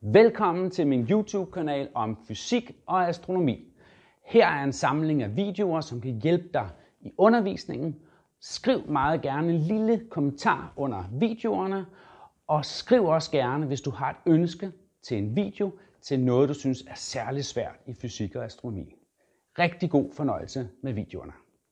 Velkommen til min YouTube-kanal om fysik og astronomi. Her er en samling af videoer, som kan hjælpe dig i undervisningen. Skriv meget gerne en lille kommentar under videoerne, og skriv også gerne, hvis du har et ønske til en video, til noget, du synes er særlig svært i fysik og astronomi. Rigtig god fornøjelse med videoerne.